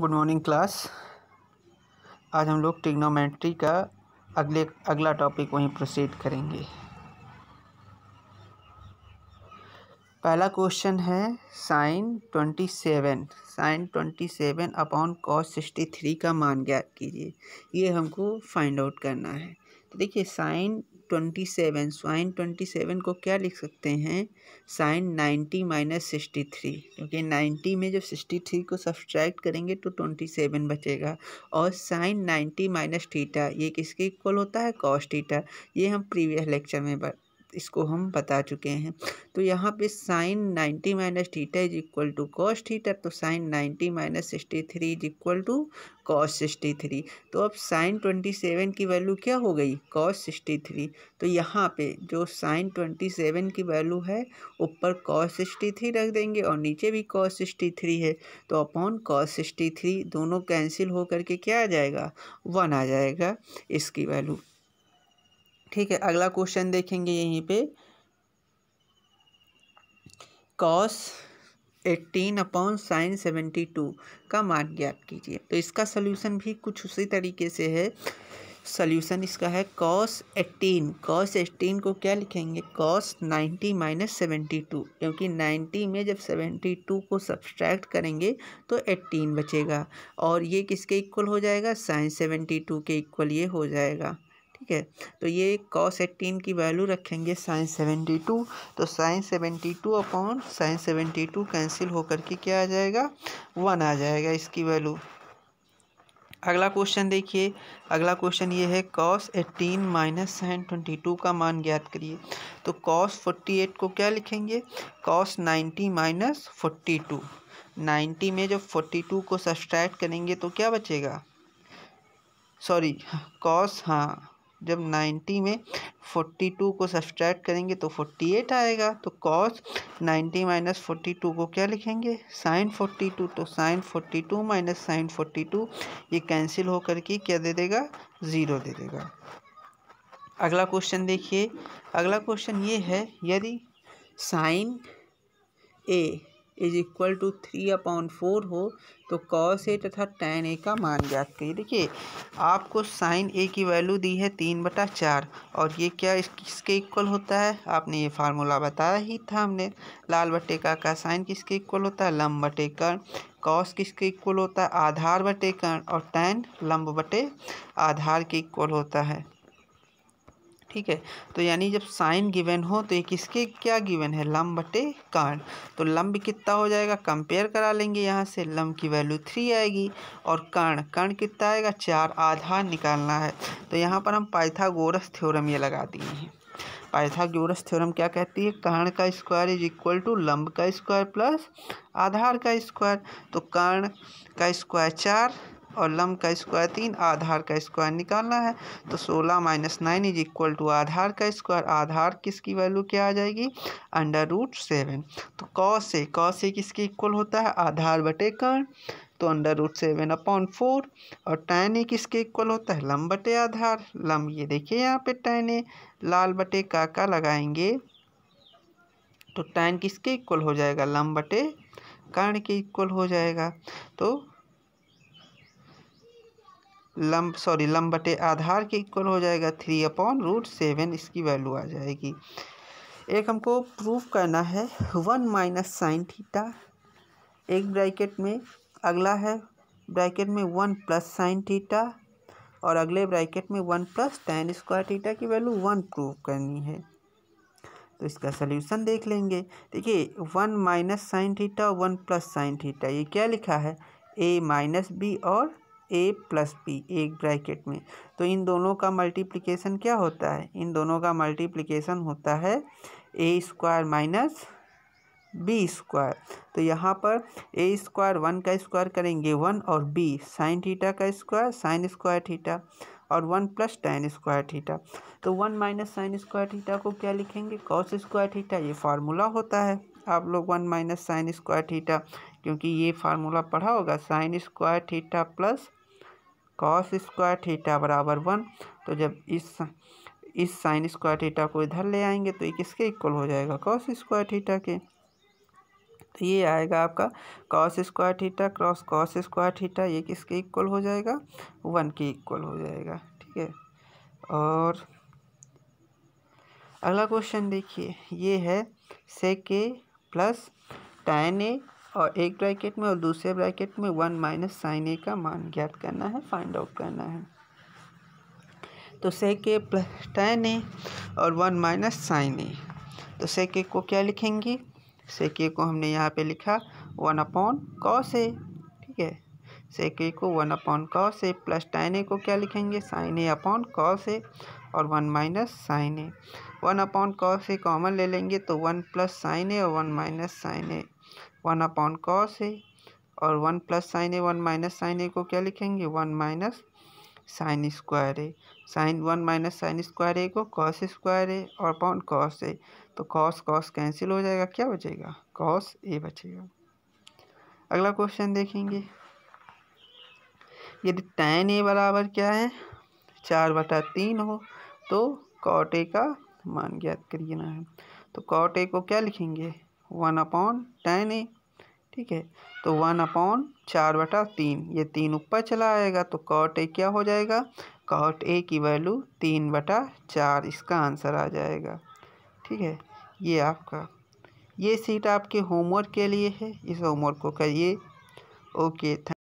good morning class आज हम लोग टिग्नोमेट्री का अगले अगला टॉपिक वहीं प्रोसीड करेंगे पहला क्वेश्चन है sine twenty seven sine twenty seven upon cos sixty three का मान ज्ञात कीजिए ये हमको फाइंड आउट करना है तो देखिए sine twenty seven sine twenty seven को क्या लिख सकते हैं sine ninety minus sixty three क्योंकि नाइन्टी में जब सिक्सटी थ्री को सब्सट्रैक्ट करेंगे तो ट्वेंटी सेवन बचेगा और साइन नाइन्टी माइनस थीटा ये किसके इक्वल होता है कॉस्टीटा थीटा ये हम प्रीवियस लेक्चर में इसको हम बता चुके हैं तो यहाँ पे sine 90 minus theta is equal to cos theta तो sine 90 minus sixty three is equal to cos sixty three तो अब साइन 27 की वैल्यू क्या हो गई कॉस सिक्सटी थ्री तो यहाँ पे जो साइन 27 की वैल्यू है ऊपर कॉस थ्री रख देंगे और नीचे भी कॉस थ्री है तो अपॉन कॉस सिक्सटी थ्री दोनों कैंसिल हो करके क्या आ जाएगा वन आ जाएगा इसकी वैल्यू ठीक है अगला क्वेश्चन देखेंगे यहीं पे cos eighteen upon sine seventy two का मान ज्ञात कीजिए तो इसका सोल्यूशन भी कुछ उसी तरीके से है सोल्यूशन इसका है कॉस एट्टीन कॉस एट्टीन को क्या लिखेंगे cos ninety minus seventy two क्योंकि नाइन्टी में जब सेवेंटी टू को सब्सट्रैक्ट करेंगे तो एट्टीन बचेगा और ये किसके इक्वल हो जाएगा साइन सेवेंटी टू के इक्वल ये हो जाएगा ठीक है तो ये कॉस एट्टीन की वैल्यू रखेंगे साइंस सेवेंटी टू तो sines seventy two upon sines seventy two cancel होकर के क्या आ जाएगा वन आ जाएगा इसकी वैल्यू अगला क्वेश्चन देखिए अगला क्वेश्चन ये है cos eighteen minus sine twenty two का मान ज्ञात करिए तो कॉस फोर्टी एट को क्या लिखेंगे cos ninety minus forty two ninety में जब फोर्टी टू को सब्सट्रैक्ट करेंगे तो क्या बचेगा सॉरी कॉस हाँ जब 90 में 42 को सब्सट्रैक्ट करेंगे तो 48 आएगा तो कॉस 90 माइनस फोर्टी को क्या लिखेंगे साइन 42 तो साइन 42 माइनस साइन टू ये कैंसिल होकर के क्या दे देगा ज़ीरो दे देगा अगला क्वेश्चन देखिए अगला क्वेश्चन ये है यदि sine A is equal to three upon four हो तो कॉस ए तथा टेन ए का मान ज्ञात करिए देखिए आपको साइन ए की वैल्यू दी है तीन बटा चार और ये क्या इस किसके इक्वल होता है आपने ये फार्मूला बताया ही था हमने लाल बटे का का साइन किसके इक्वल होता है लंब बटे कर्ण कॉस किसके इक्वल होता है आधार बटे कर्ण और टेन लंब बटे आधार के इक्वल होता है ठीक है तो यानी जब साइन गिवन हो तो ये किसके क्या गिवन है लम्ब बटे कर्ण तो लम्ब कितना हो जाएगा कंपेयर करा लेंगे यहाँ से लम्ब की वैल्यू थ्री आएगी और कर्ण कर्ण कितना आएगा चार आधार निकालना है तो यहाँ पर हम पाइथागोरस थ्योरम ये लगा दिए हैं पाइथागोरस थ्योरम क्या कहती है कर्ण का स्क्वायर इज इक्वल टू लम्ब का स्क्वायर प्लस आधार का स्क्वायर तो कर्ण का स्क्वायर चार और लम का स्क्वायर तीन आधार का स्क्वायर निकालना है तो सोलह minus nine is equal to आधार का स्क्वायर आधार किसकी वैल्यू क्या आ जाएगी अंडर रूट सेवन तो कौ से कौ से किसके इक्वल होता है आधार बटे कर्ण तो under root seven upon four और टैन ए किसके इक्वल होता है लम बटे आधार लम ये देखिए यहाँ पे टैन ए लाल बटे का का लगाएंगे तो टैन किसके इक्वल हो जाएगा लम बटे कर्ण के इक्वल हो जाएगा तो लम्ब सॉरी लंबटे आधार के इक्वल हो जाएगा थ्री अपॉन रूट सेवन इसकी वैल्यू आ जाएगी एक हमको प्रूफ करना है वन माइनस साइन थीटा एक ब्रैकेट में अगला है ब्रैकेट में वन प्लस साइन थीटा और अगले ब्रैकेट में one plus tan square theta की वैल्यू वन प्रूव करनी है तो इसका सल्यूशन देख लेंगे देखिए one minus sine theta one plus sine theta ये क्या लिखा है ए माइनस बी और ए प्लस बी एक ब्रैकेट में तो इन दोनों का मल्टीप्लिकेशन क्या होता है इन दोनों का मल्टीप्लिकेशन होता है A square minus B square तो यहाँ पर ए स्क्वायर वन का स्क्वायर करेंगे वन और बी साइन थीटा का स्क्वायर साइन स्क्वायर थीटा और one plus tan square theta तो one minus sine square theta को क्या लिखेंगे कॉस स्क्वायर थीटा ये फार्मूला होता है आप लोग one minus sine square theta क्योंकि ये फार्मूला पढ़ा होगा sine square theta plus cos square theta बराबर वन तो जब इस इस साइन स्क्वायर थीटा को इधर ले आएंगे तो ये किसके इक्वल हो जाएगा कॉस स्क्वायर थीटा के तो ये आएगा आपका cos square theta cross cos square theta ये किसके इक्वल हो जाएगा वन के इक्वल हो जाएगा ठीक है और अगला क्वेश्चन देखिए ये है से के प्लस टैन ए और एक ब्रैकेट में और दूसरे ब्रैकेट में वन माइनस साइन ए का मान ज्ञात करना है फाइंड आउट करना है तो सेक ए प्लस टेन ए और वन माइनस साइन ए तो सेक ए को क्या लिखेंगे सेक ए को हमने यहाँ पे लिखा वन अपॉन कॉस ए ठीक है सेक ए को one upon cos A plus tan A को क्या लिखेंगे sine A upon cos A और one minus sine A one upon cos A common ले लेंगे तो वन प्लस साइन ए और one minus sine A one upon cos है और one plus sine A one minus sine A को क्या लिखेंगे one minus sine square A sine one minus sine square A को कॉस स्क्वायर ए और upon cos ए तो cos cos cancel हो जाएगा क्या बचेगा कॉस ए बचेगा अगला क्वेश्चन देखेंगे यदि टेन ए बराबर क्या है चार बटा तीन हो तो कॉट ए का मान ज्ञात करिए ना है तो कॉट ए को क्या लिखेंगे वन अपॉन टेन ए ठीक है तो वन अपॉन चार बटा तीन ये तीन ऊपर चला आएगा तो कॉट ए क्या हो जाएगा कॉट ए की वैल्यू तीन बटा चार इसका आंसर आ जाएगा ठीक है ये आपका ये सीट आपके होमवर्क के लिए है इस होमवर्क को करिए ओके थैंक